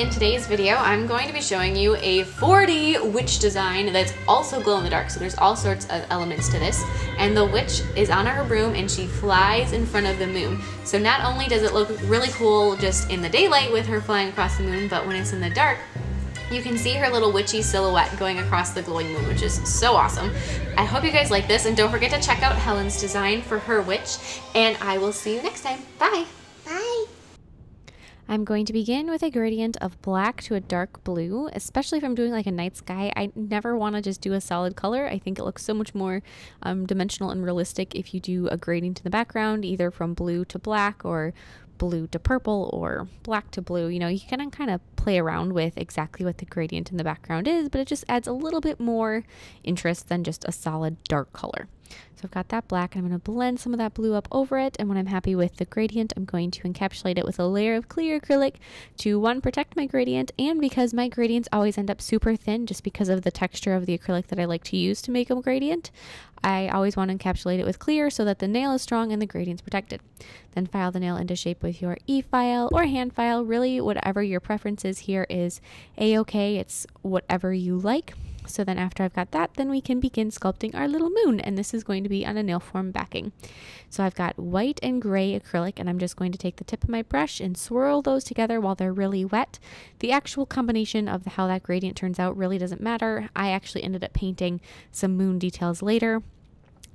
in today's video, I'm going to be showing you a 4D witch design that's also glow in the dark. So there's all sorts of elements to this. And the witch is on her broom and she flies in front of the moon. So not only does it look really cool just in the daylight with her flying across the moon, but when it's in the dark, you can see her little witchy silhouette going across the glowing moon, which is so awesome. I hope you guys like this, and don't forget to check out Helen's design for her witch, and I will see you next time. Bye! I'm going to begin with a gradient of black to a dark blue, especially if I'm doing like a night sky. I never want to just do a solid color. I think it looks so much more um, dimensional and realistic if you do a gradient in the background, either from blue to black or blue to purple or black to blue. You know, you can kind of play around with exactly what the gradient in the background is, but it just adds a little bit more interest than just a solid dark color. So I've got that black and I'm going to blend some of that blue up over it. And when I'm happy with the gradient, I'm going to encapsulate it with a layer of clear acrylic to one, protect my gradient. And because my gradients always end up super thin just because of the texture of the acrylic that I like to use to make a gradient, I always want to encapsulate it with clear so that the nail is strong and the gradient's protected. Then file the nail into shape with your e-file or hand file, really whatever your preference is here is a-okay, it's whatever you like. So then after I've got that, then we can begin sculpting our little moon, and this is going to be on a nail form backing. So I've got white and gray acrylic, and I'm just going to take the tip of my brush and swirl those together while they're really wet. The actual combination of how that gradient turns out really doesn't matter. I actually ended up painting some moon details later,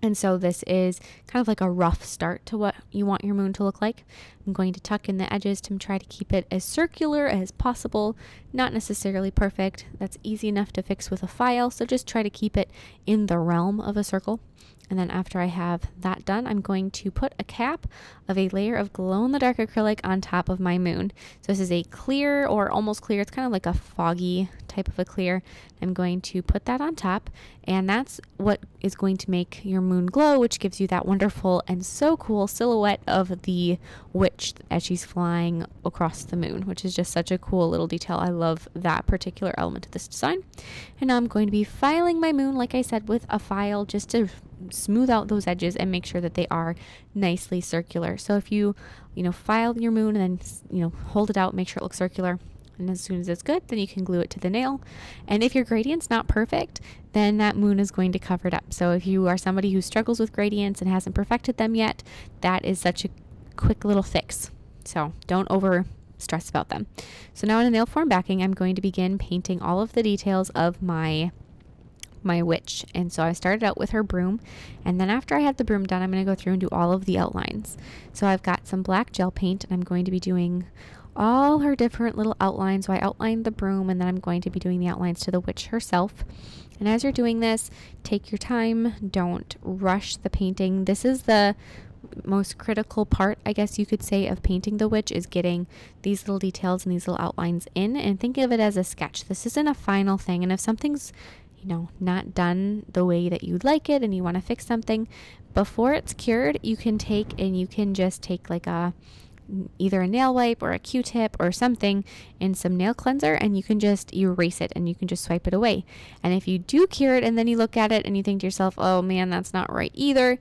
and so this is kind of like a rough start to what you want your moon to look like. I'm going to tuck in the edges to try to keep it as circular as possible, not necessarily perfect. That's easy enough to fix with a file, so just try to keep it in the realm of a circle. And then after I have that done, I'm going to put a cap of a layer of glow-in-the-dark acrylic on top of my moon. So this is a clear or almost clear. It's kind of like a foggy type of a clear. I'm going to put that on top, and that's what is going to make your moon glow, which gives you that wonderful and so cool silhouette of the witch as she's flying across the moon, which is just such a cool little detail. I love that particular element of this design. And now I'm going to be filing my moon, like I said, with a file just to smooth out those edges and make sure that they are nicely circular. So if you, you know, file your moon and then, you know, hold it out, make sure it looks circular. And as soon as it's good, then you can glue it to the nail. And if your gradient's not perfect, then that moon is going to cover it up. So if you are somebody who struggles with gradients and hasn't perfected them yet, that is such a quick little fix. So don't over stress about them. So now in a nail form backing, I'm going to begin painting all of the details of my my witch. And so I started out with her broom. And then after I had the broom done, I'm going to go through and do all of the outlines. So I've got some black gel paint and I'm going to be doing all her different little outlines. So I outlined the broom and then I'm going to be doing the outlines to the witch herself. And as you're doing this, take your time. Don't rush the painting. This is the most critical part, I guess you could say, of painting the witch is getting these little details and these little outlines in and think of it as a sketch. This isn't a final thing. And if something's, you know, not done the way that you'd like it and you want to fix something, before it's cured, you can take and you can just take like a either a nail wipe or a q-tip or something in some nail cleanser and you can just erase it and you can just swipe it away and if you do cure it and then you look at it and you think to yourself oh man that's not right either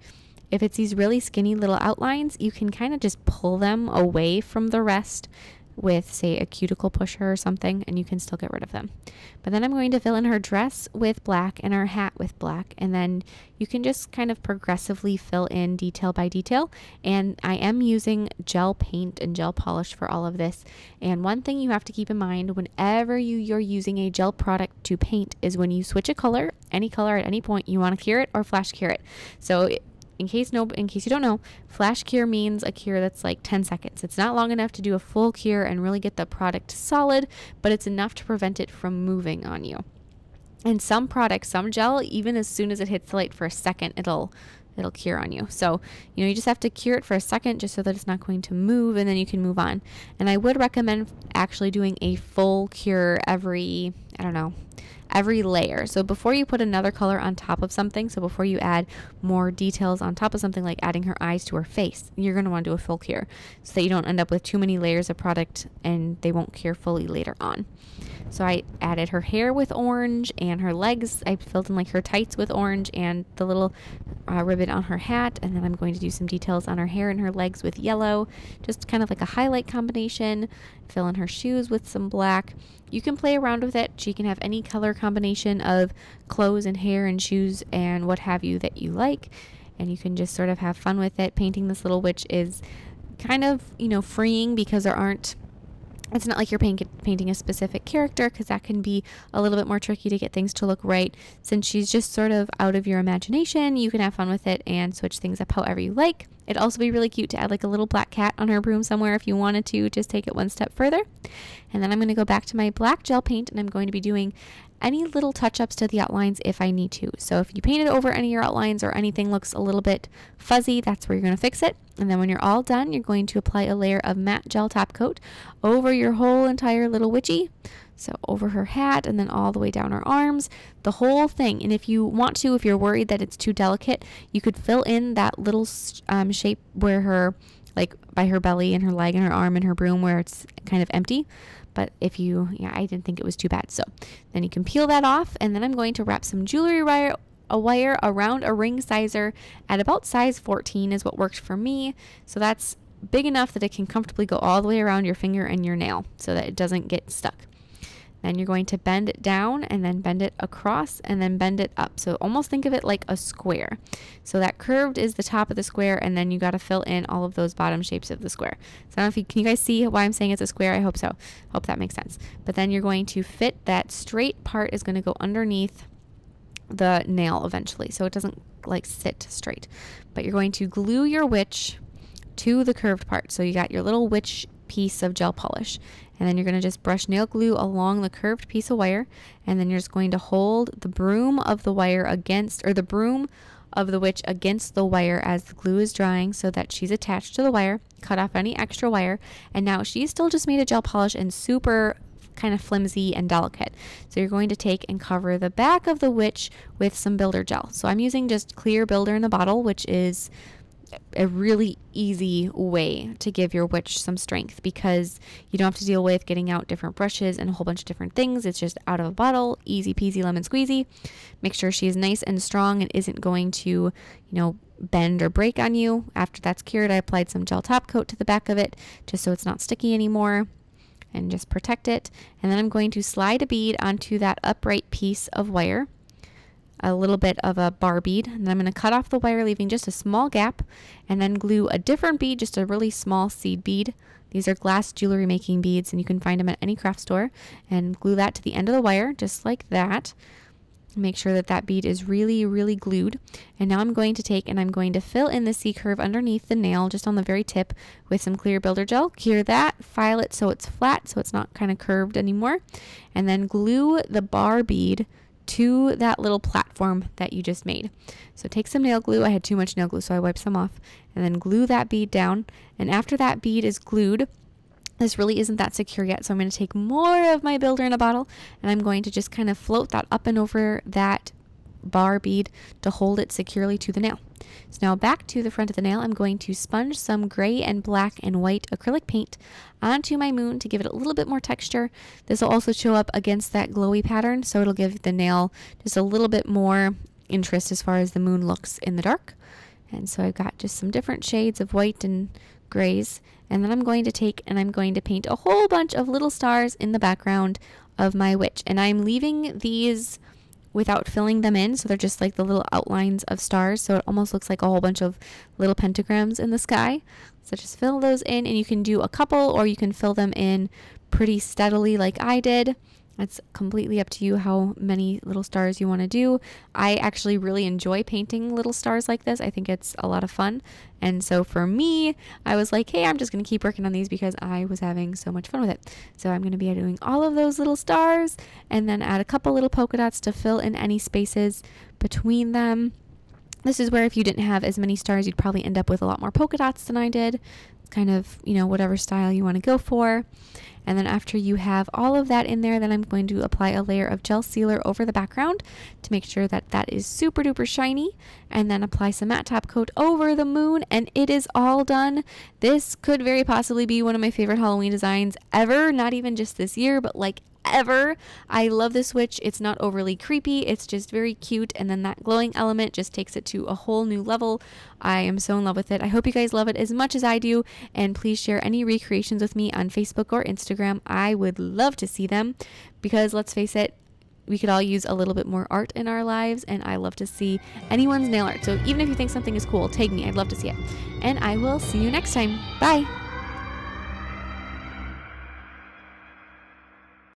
if it's these really skinny little outlines, you can kind of just pull them away from the rest with, say, a cuticle pusher or something, and you can still get rid of them. But then I'm going to fill in her dress with black and her hat with black, and then you can just kind of progressively fill in detail by detail. And I am using gel paint and gel polish for all of this. And one thing you have to keep in mind whenever you, you're using a gel product to paint is when you switch a color, any color at any point, you want to cure it or flash cure it. So in case no, in case you don't know, flash cure means a cure that's like 10 seconds. It's not long enough to do a full cure and really get the product solid, but it's enough to prevent it from moving on you. And some products, some gel, even as soon as it hits the light for a second, it'll it'll cure on you. So, you know, you just have to cure it for a second just so that it's not going to move and then you can move on. And I would recommend actually doing a full cure every, I don't know, every layer. So before you put another color on top of something, so before you add more details on top of something like adding her eyes to her face, you're going to want to do a full cure so that you don't end up with too many layers of product and they won't cure fully later on. So I added her hair with orange and her legs. I filled in like her tights with orange and the little uh, ribbon on her hat, and then I'm going to do some details on her hair and her legs with yellow, just kind of like a highlight combination, fill in her shoes with some black. You can play around with it. She can have any color combination of clothes and hair and shoes and what have you that you like, and you can just sort of have fun with it. Painting this little witch is kind of, you know, freeing because there aren't it's not like you're paint, painting a specific character because that can be a little bit more tricky to get things to look right. Since she's just sort of out of your imagination, you can have fun with it and switch things up however you like. It'd also be really cute to add like a little black cat on her broom somewhere if you wanted to, just take it one step further. And then I'm going to go back to my black gel paint and I'm going to be doing any little touch ups to the outlines if I need to. So if you painted over any of your outlines or anything looks a little bit fuzzy, that's where you're going to fix it. And then when you're all done, you're going to apply a layer of matte gel top coat over your whole entire little witchy. So over her hat and then all the way down her arms, the whole thing. And if you want to, if you're worried that it's too delicate, you could fill in that little um, shape where her, like by her belly and her leg and her arm and her broom where it's kind of empty. But if you, yeah, I didn't think it was too bad. So then you can peel that off. And then I'm going to wrap some jewelry wire a wire around a ring sizer at about size 14 is what worked for me. So that's big enough that it can comfortably go all the way around your finger and your nail so that it doesn't get stuck. Then you're going to bend it down and then bend it across and then bend it up. So almost think of it like a square. So that curved is the top of the square and then you got to fill in all of those bottom shapes of the square. So I don't know if you, can you guys see why I'm saying it's a square? I hope so. Hope that makes sense. But then you're going to fit that straight part is going to go underneath the nail eventually. So it doesn't like sit straight. But you're going to glue your witch to the curved part. So you got your little witch piece of gel polish and then you're going to just brush nail glue along the curved piece of wire and then you're just going to hold the broom of the wire against or the broom of the witch against the wire as the glue is drying so that she's attached to the wire cut off any extra wire and now she's still just made of gel polish and super kind of flimsy and delicate. So you're going to take and cover the back of the witch with some builder gel. So I'm using just clear builder in the bottle, which is a really easy way to give your witch some strength because you don't have to deal with getting out different brushes and a whole bunch of different things. It's just out of a bottle, easy peasy lemon squeezy. Make sure she is nice and strong and isn't going to, you know, bend or break on you. After that's cured, I applied some gel top coat to the back of it just so it's not sticky anymore and just protect it. And then I'm going to slide a bead onto that upright piece of wire a little bit of a bar bead. And I'm going to cut off the wire, leaving just a small gap, and then glue a different bead, just a really small seed bead. These are glass jewelry making beads, and you can find them at any craft store. And glue that to the end of the wire, just like that. Make sure that that bead is really, really glued. And now I'm going to take and I'm going to fill in the C-curve underneath the nail, just on the very tip, with some clear builder gel. Cure that, file it so it's flat, so it's not kind of curved anymore. And then glue the bar bead to that little platform that you just made. So take some nail glue. I had too much nail glue, so I wiped some off. And then glue that bead down. And after that bead is glued, this really isn't that secure yet, so I'm going to take more of my builder in a bottle and I'm going to just kind of float that up and over that bar bead to hold it securely to the nail. So now back to the front of the nail, I'm going to sponge some gray and black and white acrylic paint onto my moon to give it a little bit more texture. This will also show up against that glowy pattern, so it'll give the nail just a little bit more interest as far as the moon looks in the dark. And so I've got just some different shades of white and grays. And then I'm going to take and I'm going to paint a whole bunch of little stars in the background of my witch. And I'm leaving these without filling them in. So they're just like the little outlines of stars. So it almost looks like a whole bunch of little pentagrams in the sky. So just fill those in and you can do a couple or you can fill them in pretty steadily like I did. It's completely up to you how many little stars you want to do. I actually really enjoy painting little stars like this. I think it's a lot of fun. And so for me, I was like, hey, I'm just going to keep working on these because I was having so much fun with it. So I'm going to be doing all of those little stars and then add a couple little polka dots to fill in any spaces between them. This is where if you didn't have as many stars, you'd probably end up with a lot more polka dots than I did. kind of, you know, whatever style you want to go for. And then after you have all of that in there, then I'm going to apply a layer of gel sealer over the background to make sure that that is super duper shiny. And then apply some matte top coat over the moon and it is all done. This could very possibly be one of my favorite Halloween designs ever. Not even just this year, but like ever. I love the Switch. It's not overly creepy, it's just very cute. And then that glowing element just takes it to a whole new level. I am so in love with it. I hope you guys love it as much as I do. And please share any recreations with me on Facebook or Instagram. I would love to see them because let's face it, we could all use a little bit more art in our lives, and I love to see anyone's nail art. So even if you think something is cool, tag me. I'd love to see it. And I will see you next time. Bye.